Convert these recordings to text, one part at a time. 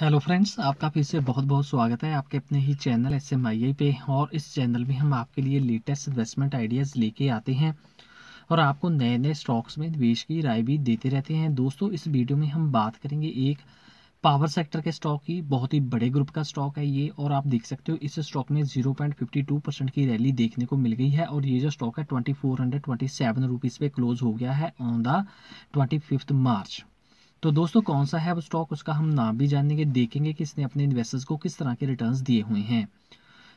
Hello friends आपका फिर से बहुत बहुत स्वागत है आपके अपने ही चैनल एस एम आई पे और इस चैनल में हम आपके लिए लेटेस्ट इन्वेस्टमेंट आइडियाज़ लेके आते हैं और आपको नए नए स्टॉक्स में निवेश की राय भी देते रहते हैं दोस्तों इस वीडियो में हम बात करेंगे एक पावर सेक्टर के स्टॉक की बहुत ही बड़े ग्रुप का स्टॉक है ये और आप देख सकते हो इस स्टॉक में zero point fifty two percent की रैली देखने को मिल गई है और ये जो स्टॉक है twenty four hundred twenty seven rupees पे क्लोज हो गया है on the twenty fifth March तो दोस्तों कौन सा है वो स्टॉक उसका हम नाम भी जानेंगे देखेंगे कि इसने अपने इन्वेस्टर्स को किस तरह के रिटर्न्स दिए हुए हैं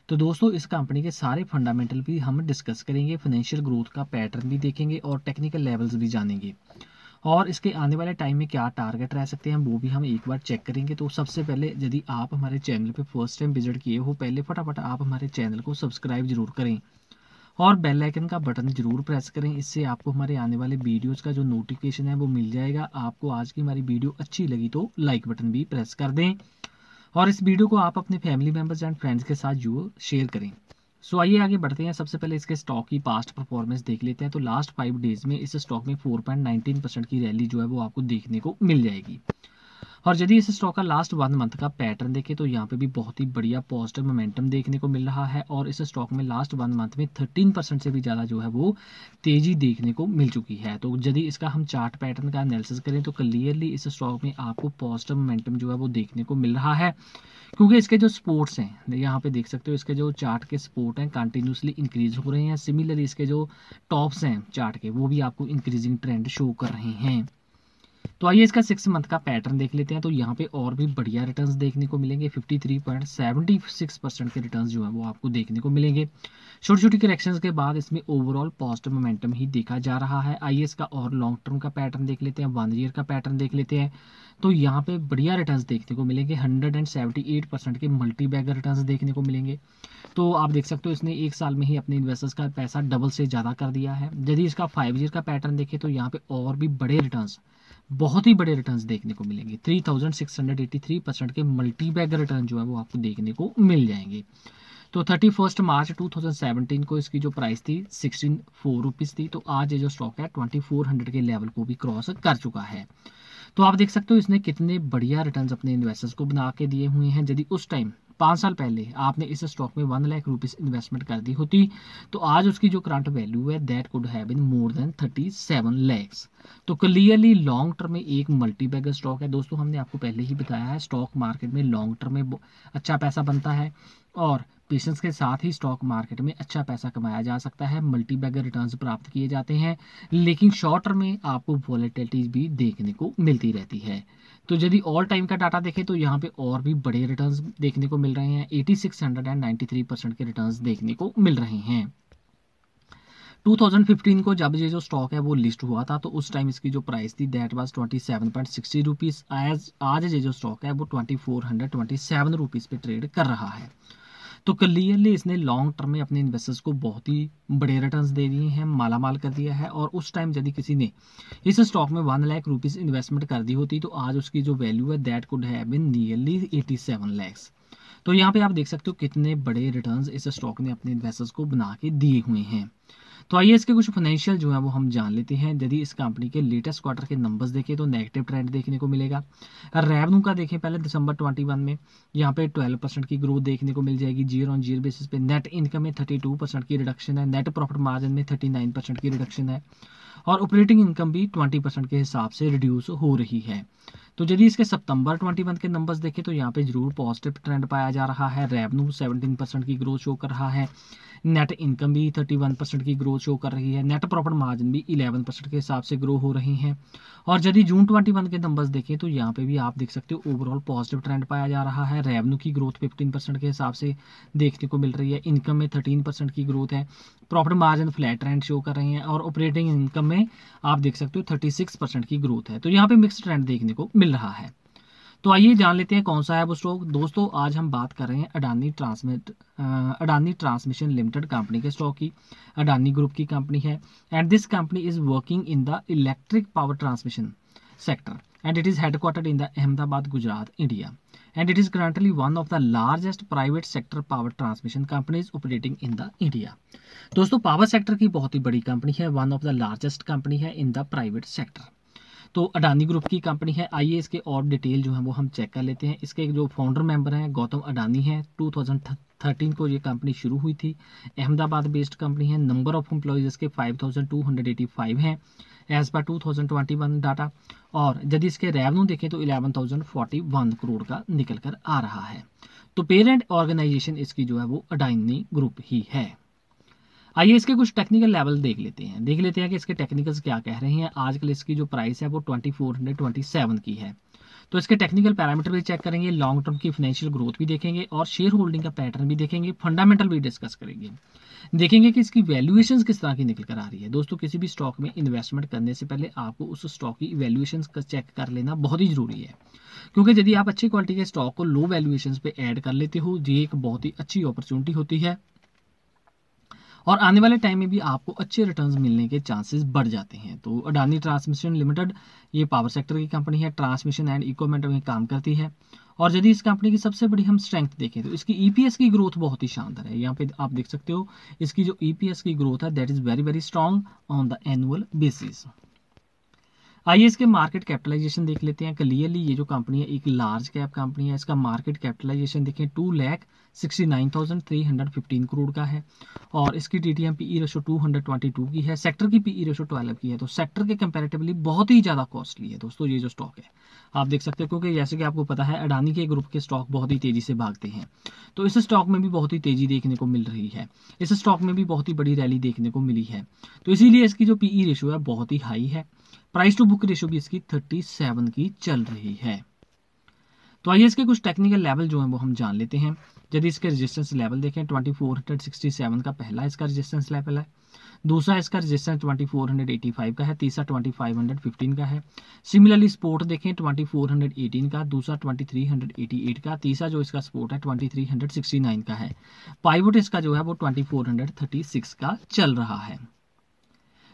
तो दोस्तों इस कंपनी के सारे फंडामेंटल भी हम डिस्कस करेंगे फाइनेंशियल ग्रोथ का पैटर्न भी देखेंगे और टेक्निकल लेवल्स भी जानेंगे और इसके आने वाले टाइम में क्या टारगेट रह सकते हैं वो भी हम एक बार चेक करेंगे तो सबसे पहले यदि आप हमारे चैनल पे फर्स्ट टाइम विजिट किए हो पहले फटाफट आप हमारे चैनल को सब्सक्राइब जरूर करें और बेल आइकन का बटन जरूर प्रेस करें इससे आपको हमारे आने वाले वीडियोज़ का जो नोटिफिकेशन है वो मिल जाएगा आपको आज की हमारी वीडियो अच्छी लगी तो लाइक बटन भी प्रेस कर दें और इस वीडियो को आप अपने फैमिली मेम्बर्स एंड फ्रेंड्स के साथ जो शेयर करें सो आइए आगे बढ़ते हैं सबसे पहले इसके स्टॉक की पास्ट परफॉर्मेंस देख लेते हैं तो लास्ट फाइव डेज़ में इस स्टॉक में 4.19 परसेंट की रैली जो है वो आपको देखने को मिल जाएगी और यदि इस स्टॉक का लास्ट वन मंथ का पैटर्न देखें तो यहाँ पे भी बहुत ही बढ़िया पॉजिटिव मोमेंटम देखने को मिल रहा है और इस स्टॉक में लास्ट वन मंथ में थर्टीन परसेंट से भी ज़्यादा जो है वो तेज़ी देखने को मिल चुकी है तो यदि इसका हम चार्ट पैटर्न का एनालिसिस करें तो क्लियरली इस स्टॉक में आपको पॉजिटिव मोमेंटम जो है वो देखने को मिल रहा है क्योंकि इसके जो स्पोर्ट्स हैं यहाँ पे देख सकते हो इसके जो चार्ट के स्पोर्ट हैं कंटिन्यूसली इंक्रीज हो रहे हैं सिमिलरली इसके जो टॉप्स हैं चार्ट के वो भी आपको इंक्रीजिंग ट्रेंड शो कर रहे हैं तो आइए इसका सिक्स मंथ का पैटर्न देख लेते हैं तो यहाँ पे और भी बढ़िया रिटर्न्स देखने को मिलेंगे 53.76 परसेंट के रिटर्न्स जो है वो आपको देखने को मिलेंगे छोटी छोटी करेक्शंस के बाद इसमें ओवरऑल पॉजिटिव मोमेंटम ही देखा जा रहा है आइए इसका और लॉन्ग टर्म का पैटर्न देख लेते हैं वन ईयर का पैटर्न देख लेते हैं तो यहाँ पे बढ़िया रिटर्न्स देखने को मिलेंगे 178 परसेंट के मल्टी बैगर रिटर्न्स देखने को मिलेंगे तो आप देख सकते हो इसने एक साल में ही अपने इन्वेस्टर्स का पैसा डबल से ज़्यादा कर दिया है यदि इसका फाइव ईयर का पैटर्न देखें तो यहाँ पे और भी बड़े रिटर्न्स बहुत ही बड़े रिटर्न्स देखने को मिलेंगे three thousand six hundred three percent के मल्टीबैग रिटर्न जो है वो आपको देखने को मिल जाएंगे तो thirty first March two thousand 2017 को इसकी जो प्राइस थी सिक्सटीन फोर रुपीज़ थी तो आज ये जो स्टॉक है ट्वेंटी फोर हंड्रेड के लेवल को भी क्रॉस कर चुका है तो आप देख सकते हो इसने कितने बढ़िया रिटर्न्स अपने इन्वेस्टर्स को बना के दिए हुए हैं यदि उस टाइम पाँच साल पहले आपने इस स्टॉक में वन लाख रुपीस इन्वेस्टमेंट कर दी होती तो आज उसकी जो करंट वैल्यू है that could have been more than thirty seven lakhs तो क्लियरली लॉन्ग टर्म में एक बैगर स्टॉक है दोस्तों हमने आपको पहले ही बताया है स्टॉक मार्केट में लॉन्ग टर्म में अच्छा पैसा बनता है और पेशेंस के साथ ही स्टॉक मार्केट में अच्छा पैसा कमाया जा सकता है मल्टी बैगर रिटर्न प्राप्त किए जाते हैं लेकिन शॉर्ट टर्म में आपको वॉलेटिलिटीज भी देखने को मिलती रहती है तो यदि ऑल टाइम का डाटा देखें तो यहाँ पे और भी बड़े रिटर्न देखने को मिल रहे हैं eighty six hundred and ninety three percent के रिटर्न देखने को मिल रहे हैं 2015 को जब ये जो स्टॉक है वो लिस्ट हुआ था तो उस टाइम इसकी जो प्राइस थी दैट वाज 27.60 रुपीस आज आज ये जो स्टॉक है वो 2427 फोर पे ट्रेड कर रहा है तो क्लियरली इसने लॉन्ग टर्म में अपने इन्वेस्टर्स को बहुत ही बड़े रिटर्न्स दे दिए हैं माला माल कर दिया है और उस टाइम यदि किसी ने इस स्टॉक में वन लाख रुपीस इन्वेस्टमेंट कर दी होती तो आज उसकी जो वैल्यू है that could have been nearly eighty seven lakhs तो यहाँ पे आप देख सकते हो कितने बड़े रिटर्न्स इस स्टॉक ने अपने इन्वेस्टर्स को बना के दिए हुए हैं तो आइए इसके कुछ फाइनेंशियल जो है वो हम जान लेते हैं यदि इस कंपनी के लेटेस्ट क्वार्टर के नंबर्स देखें तो नेगेटिव ट्रेंड देखने को मिलेगा रेवन्यू का देखें पहले दिसंबर ट्वेंटी वन में यहाँ पे ट्वेल्व परसेंट की ग्रोथ देखने को मिल जाएगी जीरो ऑन जीरो बेसिस पे नेट इनकम में थर्टी टू परसेंट की रिडक्शन है नेट प्रॉफिट मार्जिन में थर्टी नाइन परसेंट की रिडक्शन है और ऑपरेटिंग इनकम भी ट्वेंटी परसेंट के हिसाब से रिड्यूस हो रही है तो यदि इसके सितंबर 21 के नंबर्स देखें तो यहाँ पे जरूर पॉजिटिव ट्रेंड पाया जा रहा है रेवन्यू 17 परसेंट की ग्रोथ शो कर रहा है नेट इनकम भी 31 परसेंट की ग्रोथ शो कर रही है नेट प्रॉफिट मार्जिन भी 11 परसेंट के हिसाब से ग्रो हो रहे हैं और यदि जून 21 के नंबर्स देखें तो यहाँ पे भी आप देख सकते हो ओवरऑल पॉजिटिव ट्रेंड पाया जा रहा है रेवन्यू की ग्रोथ 15 परसेंट के हिसाब से देखने को मिल रही है इनकम में 13 परसेंट की ग्रोथ है profit margin flat trend show कर रहे हैं और ऑपरेटिंग इनकम में आप देख सकते हो थर्टी परसेंट की ग्रोथ है तो यहाँ पे मिक्स ट्रेंड देखने को मिल मिल रहा है तो आइए जान लेते हैं कौन सा है वो स्टॉक दोस्तों आज हम बात कर रहे हैं Adani transmit Adani transmission limited company के स्टॉक की अडानी ग्रुप की कंपनी है and this company is working in the electric power transmission sector and it is headquartered in the Ahmedabad, Gujarat, India. And it is currently one of the largest private sector power transmission companies operating in the India दोस्तों power sector की बहुत ही बड़ी company है one of the largest company है in the private sector तो Adani group की company है आइए इसके और डिटेल जो है वो हम चेक कर लेते हैं इसके जो फाउंडर मेंबर हैं गौतम अडानी हैं 2013 को ये कंपनी शुरू हुई थी अहमदाबाद बेस्ड कंपनी है नंबर ऑफ एम्प्लॉयज़ इसके 5285 हैं एज़ पर 2021 डाटा और यदि इसके रेवन्यू देखें तो वन करोड़ का निकल कर आ रहा है तो पेरेंट ऑर्गेनाइजेशन इसकी जो है वो अडानी ग्रुप ही है आइए इसके कुछ टेक्निकल लेवल देख लेते हैं देख लेते हैं कि इसके टेक्निकल्स क्या कह रहे हैं आजकल इसकी जो प्राइस है वो twenty four hundred twenty seven की है तो इसके टेक्निकल पैरामीटर भी चेक करेंगे लॉन्ग टर्म की फाइनेंशियल ग्रोथ भी देखेंगे और शेयर होल्डिंग का पैटर्न भी देखेंगे फंडामेंटल भी डिस्कस करेंगे देखेंगे कि इसकी वैल्यूएशन किस तरह की निकल कर आ रही है दोस्तों किसी भी स्टॉक में इन्वेस्टमेंट करने से पहले आपको उस स्टॉक की वैल्यूएशन का चेक कर लेना बहुत ही ज़रूरी है क्योंकि यदि आप अच्छी क्वालिटी के स्टॉक को लो वैल्यूएशन पे ऐड कर लेते हो ये एक बहुत ही अच्छी अपॉर्चुनिटी होती है और आने वाले टाइम में भी आपको अच्छे रिटर्न मिलने के चांसेस बढ़ जाते हैं तो अडानी ट्रांसमिशन लिमिटेड ये पावर सेक्टर की कंपनी है ट्रांसमिशन एंड इक्विपमेंट में काम करती है और यदि इस कंपनी की सबसे बड़ी हम स्ट्रेंथ देखें तो इसकी ईपीएस e की ग्रोथ बहुत ही शानदार है यहाँ पे आप देख सकते हो इसकी जो ईपीएस e की ग्रोथ है that is very very strong on the annual basis आइए इसके मार्केट कैपिटलाइजेशन देख लेते हैं क्लियरली ये जो कंपनी है एक लार्ज कैप कंपनी है इसका मार्केट कैपिटलाइजेशन देखें टू लैख 69,315 करोड़ का है और इसकी T T M P E ratio two की है सेक्टर की पी ई रेशो ट्वेल्व की है तो सेक्टर के कंपेरेटिवली बहुत ही ज़्यादा कॉस्टली है दोस्तों ये जो स्टॉक है आप देख सकते हो क्योंकि जैसे कि आपको पता है अडानी के ग्रुप के स्टॉक बहुत ही तेज़ी से भागते हैं तो इस स्टॉक में भी बहुत ही तेज़ी देखने को मिल रही है इस स्टॉक में भी बहुत ही बड़ी रैली देखने को मिली है तो इसीलिए इसकी जो पी ई रेशो है बहुत ही हाई है प्राइस टू बुक रेशो भी इसकी थर्टी सेवन की चल रही है तो आइए इसके कुछ टेक्निकल लेवल जो हैं वो हम जान लेते हैं यदि इसके रजिस्टेंस लेवल देखें twenty four hundred sixty seven का पहला इसका रजिस्टेंस लेवल है दूसरा इसका resistance twenty four hundred eighty five का है तीसरा ट्वेंटी फाइव हंड्रेड फिफ्टीन का है सिमिलरली सपोर्ट देखें ट्वेंटी फोर हंड्रेड एटीन का दूसरा twenty three hundred eighty eight का तीसरा जो इसका सपोर्ट है twenty three hundred sixty nine का है पाइवोट इसका जो है वो twenty four hundred thirty six का चल रहा है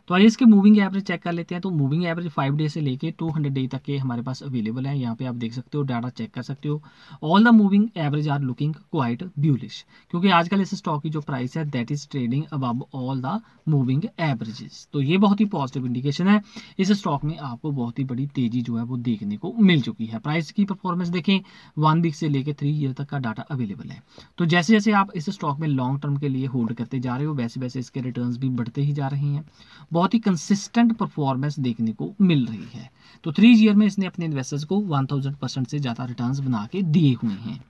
तो आइए इसके मूविंग एवरेज चेक कर लेते हैं तो मूविंग एवरेज फाइव डे से लेके टू हंड्रेड डे तक के हमारे पास अवेलेबल है यहाँ पे आप देख सकते हो डाटा चेक कर सकते हो all the moving average are looking quite bullish क्योंकि आजकल इस स्टॉक की जो प्राइस है that is trading above all the moving averages तो ये बहुत ही पॉजिटिव इंडिकेशन है इस स्टॉक में आपको बहुत ही बड़ी तेजी जो है वो देखने को मिल चुकी है प्राइस की परफॉर्मेंस देखें वन वीक से लेकर थ्री ईयर तक का डाटा अवेलेबल है तो जैसे जैसे आप इस स्टॉक में लॉन्ग टर्म के लिए होल्ड करते जा रहे हो वैसे वैसे इसके रिटर्न भी बढ़ते ही जा रहे हैं बहुत ही कंसिस्टेंट परफॉर्मेंस देखने को मिल रही है तो थ्री ईयर में इसने अपने इन्वेस्टर्स को वन थाउजेंड परसेंट से ज़्यादा रिटर्न्स बना के दिए हुए हैं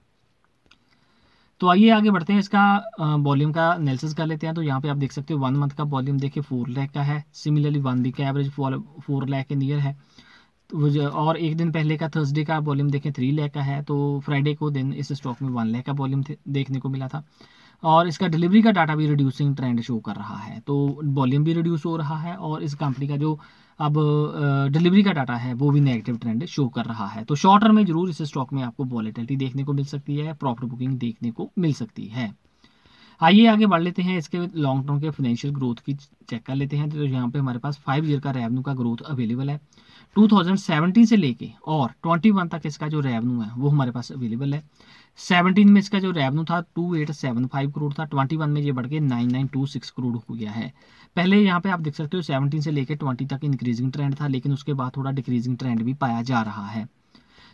तो आइए आगे बढ़ते हैं इसका वॉल्यूम का एनालिसिस कर लेते हैं तो यहाँ पे आप देख सकते हो वन मंथ का वॉल्यूम देखिए फोर लैख का है सिमिलरली वन वीक का एवरेज फोर लैख के नियर है और एक दिन पहले का थर्सडे का वॉल्यूम देखें थ्री लैख का है तो फ्राइडे को दिन इस स्टॉक में वन लैख का वॉल्यूम देखने को मिला था और इसका डिलीवरी का डाटा भी रिड्यूसिंग ट्रेंड शो कर रहा है तो वॉल्यूम भी रिड्यूस हो रहा है और इस कंपनी का जो अब डिलीवरी का डाटा है वो भी नेगेटिव ट्रेंड शो कर रहा है तो शॉर्ट टर्म में जरूर इस स्टॉक में आपको वॉलीटिलिटी देखने को मिल सकती है प्रॉफिट बुकिंग देखने को मिल सकती है आइए आगे बढ़ लेते हैं इसके लॉन्ग टर्म के फाइनेंशियल ग्रोथ की चेक कर लेते हैं तो यहाँ पे हमारे पास फाइव ईयर का रेवेन्यू का ग्रोथ अवेलेबल है 2017 से लेके और 21 तक इसका जो रेवेन्यू है वो हमारे पास अवेलेबल है सेवनटीन में इसका जो रेवेन्यू था two eight seven five crore था ट्वेंटी वन में ये बढ़ के nine nine two six crore हो गया है पहले यहाँ पे आप देख सकते हो सेवनटीन से लेकर ट्वेंटी तक इंक्रीजिंग ट्रेंड था लेकिन उसके बाद थोड़ा डिक्रीजिंग ट्रेंड भी पाया जा रहा है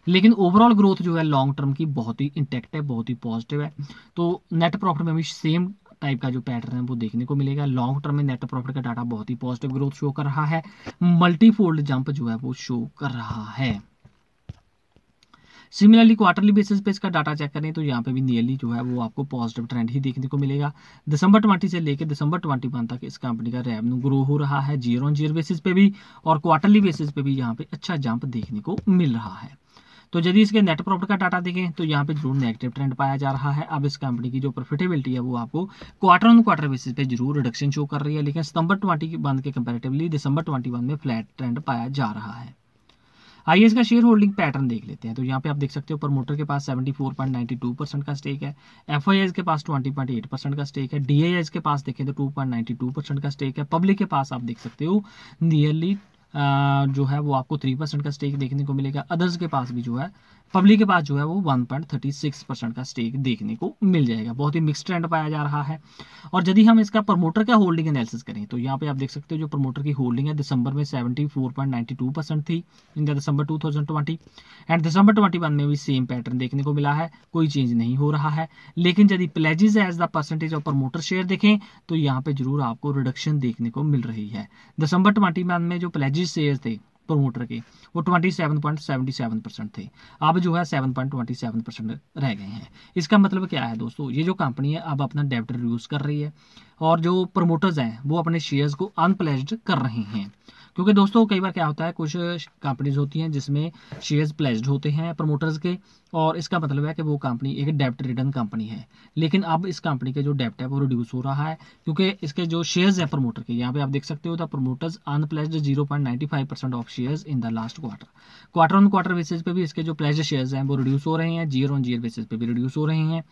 लेकिन ओवरऑल ग्रोथ जो है लॉन्ग टर्म की बहुत ही इंटेक्ट है बहुत ही पॉजिटिव है तो नेट प्रॉफिट में भी सेम टाइप का जो पैटर्न है वो देखने को मिलेगा लॉन्ग टर्म में नेट प्रॉफिट का डाटा बहुत ही पॉजिटिव ग्रोथ शो कर रहा है मल्टीफोल्ड जंप जो है वो शो कर रहा है सिमिलरली क्वार्टरली बेसिस पे इसका डाटा चेक करें तो यहाँ पे भी नियरली जो है वो आपको पॉजिटिव ट्रेंड ही देखने को मिलेगा दिसंबर ट्वेंटी से लेकर दिसंबर ट्वेंटी वन तक इस कंपनी का रेवन्यू ग्रो हो रहा है जीरो ऑन जीरो बेसिस पे भी और क्वार्टरली बेसिस पे भी यहाँ पे अच्छा जंप देखने को मिल रहा है तो यदि इसके नेट प्रॉफिट का डाटा देखें तो यहाँ पे जरूर नेगेटिव ट्रेंड पाया जा रहा है अब इस कंपनी की जो प्रॉफिटेबिलिटी है वो आपको क्वार्टर ऑन क्वार्टर बेसिस पे जरूर रिडक्शन शो कर रही है लेकिन सितंबर ट्वेंटी वन के कंपेरेटिवली दिसंबर ट्वेंटी वन में फ्लैट ट्रेंड पाया जा रहा है आइए इसका शेयर होल्डिंग पैटर्न देख लेते हैं तो यहाँ पे आप देख सकते हो प्रमोटर के पास 74.92 परसेंट का स्टेक है एफ के पास 20.8 परसेंट का स्टेक है डी के पास देखें तो 2.92 परसेंट का स्टेक है पब्लिक के पास आप देख सकते हो नियरली जो है वो आपको थ्री परसेंट का स्टेक देखने को मिलेगा अदर्स के पास भी जो है पब्लिक के पास जो है वो 1.36 परसेंट का स्टेक देखने को मिल जाएगा बहुत ही मिक्स ट्रेंड पाया जा रहा है और यदि हम इसका प्रमोटर का होल्डिंग एनालिसिस करें तो यहाँ पे आप देख सकते हो जो प्रमोटर की होल्डिंग है दिसंबर में 74.92 परसेंट थी इन द दिसंबर 2020 एंड दिसंबर 21 में भी सेम पैटर्न देखने को मिला है कोई चेंज नहीं हो रहा है लेकिन यदि pledges as the percentage of promoter share देखें तो यहाँ पे जरूर आपको रिडक्शन देखने को मिल रही है दिसंबर ट्वेंटी में जो प्लेजिज शेयर थे प्रोमोटर के वो 27.77 परसेंट थे अब जो है 7.27 परसेंट रह गए हैं इसका मतलब क्या है दोस्तों ये जो कंपनी है अब अपना डेप्ट रिड्यूस कर रही है और जो प्रमोटर्स हैं वो अपने शेयर्स को अनप्लेज्ड कर रहे हैं क्योंकि दोस्तों कई बार क्या होता है कुछ कंपनीज होती हैं जिसमें शेयर्स प्लेज्ड होते हैं प्रमोटर्स के और इसका मतलब है कि वो कंपनी एक डेप्ट रिटर्न कंपनी है लेकिन अब इस कंपनी के जो डेप्ट है वो रिड्यूस हो रहा है क्योंकि इसके जो शेयर्स है प्रमोटर के यहाँ पे आप देख सकते हो the promoters unpledged zero point ninety five percent of shares in the last quarter quarter on quarter basis पे भी इसके जो प्लेज शेयर्स हैं वो रिड्यूस हो रहे हैं जीयर ऑन जीयर बेसिस पे भी रिड्यूस हो रहे हैं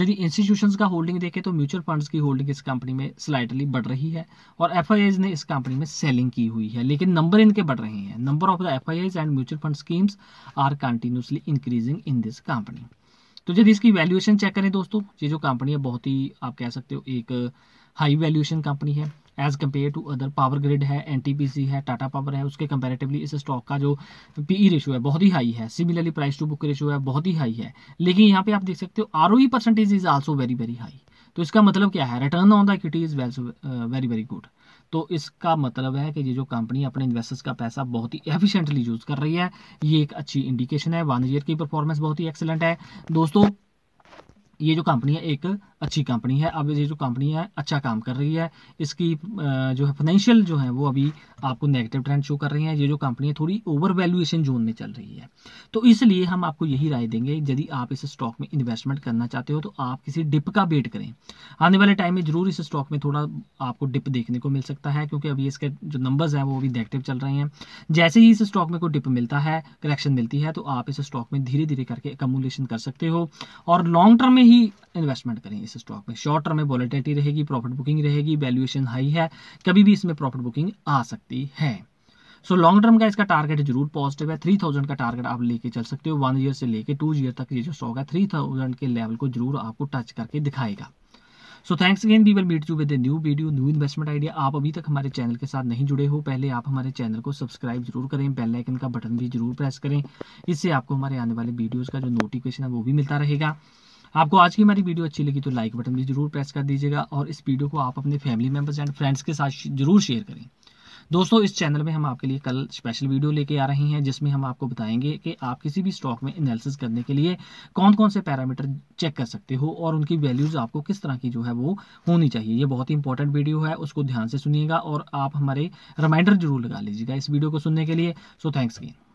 यदि इंस्टीट्यूशन का होल्डिंग देखें तो म्यूचुअल फंड्स की होल्डिंग इस कंपनी में स्लाइटली बढ़ रही है और एफ ने इस कंपनी में सेलिंग की हुई है लेकिन नंबर इनके बढ़ रहे हैं number of the F and mutual fund schemes are continuously increasing in in this company तो जब इसकी वैल्यूएशन चेक करें दोस्तों ये जो कंपनी है बहुत ही आप कह सकते हो एक हाई वैल्यूएशन कंपनी है as compare to other power grid है एन है टाटा पावर है उसके कंपेरेटिवली इस स्टॉक का जो पी ई रेशो है बहुत ही हाई है similarly price to book ratio है बहुत ही हाई है लेकिन यहाँ पे आप देख सकते हो R O percentage is also very very high तो इसका मतलब क्या है return on the equity is very very good तो इसका मतलब है कि ये जो कंपनी अपने इन्वेस्टर्स का पैसा बहुत ही एफिशिएंटली यूज़ कर रही है ये एक अच्छी इंडिकेशन है वन ईयर की परफॉर्मेंस बहुत ही एक्सेलेंट है दोस्तों ये जो कंपनी है एक अच्छी कंपनी है अब ये जो कंपनी है अच्छा काम कर रही है इसकी जो है फाइनेंशियल जो है वो अभी आपको नेगेटिव ट्रेंड शो कर रही है ये जो कंपनी है थोड़ी ओवर वैल्यूएशन जोन में चल रही है तो इसलिए हम आपको यही राय देंगे यदि आप इस स्टॉक में इन्वेस्टमेंट करना चाहते हो तो आप किसी डिप का वेट करें आने वाले टाइम में जरूर इस स्टॉक में थोड़ा आपको डिप देखने को मिल सकता है क्योंकि अभी इसके जो नंबर्स हैं वो अभी नेगेटिव चल रहे हैं जैसे ही इस स्टॉक में कोई डिप मिलता है करेक्शन मिलती है तो आप इस स्टॉक में धीरे धीरे करके एकमुलेशन कर सकते हो और लॉन्ग टर्म में ही इन्वेस्टमेंट करें इस स्टॉक में शॉर्ट टर्म में वॉलेटिलिटी रहेगी प्रॉफिट बुकिंग रहेगी वैल्यूएशन हाई है कभी भी इसमें प्रॉफिट बुकिंग आ सकती है सो लॉन्ग टर्म का इसका टारगेट जरूर पॉजिटिव है थ्री थाउजेंड का टारगेट आप लेके चल सकते हो वन ईयर से लेके टू ईयर तक ये जो स्टॉक है थ्री थाउजेंड के लेवल को जरूर आपको टच करके दिखाएगा so thanks again we will meet you with a new video new investment idea आप अभी तक हमारे चैनल के साथ नहीं जुड़े हो पहले आप हमारे चैनल को सब्सक्राइब जरूर करें बेल आइकन का बटन भी जरूर प्रेस करें इससे आपको हमारे आने वाले वीडियोज़ का जो नोटिफिकेशन है वो भी मिलता रहेगा आपको आज की हमारी वीडियो अच्छी लगी तो लाइक बटन भी जरूर प्रेस कर दीजिएगा और इस वीडियो को आप अपने फैमिली मेम्बर्स एंड फ्रेंड्स के साथ जरूर शेयर करें दोस्तों इस चैनल में हम आपके लिए कल स्पेशल वीडियो लेके आ रहे हैं जिसमें हम आपको बताएंगे कि आप किसी भी स्टॉक में एनालिसिस करने के लिए कौन कौन से पैरामीटर चेक कर सकते हो और उनकी वैल्यूज़ आपको किस तरह की जो है वो होनी चाहिए ये बहुत ही इंपॉर्टेंट वीडियो है उसको ध्यान से सुनिएगा और आप हमारे रिमाइंडर जरूर लगा लीजिएगा इस वीडियो को सुनने के लिए सो थैंक्स अगेन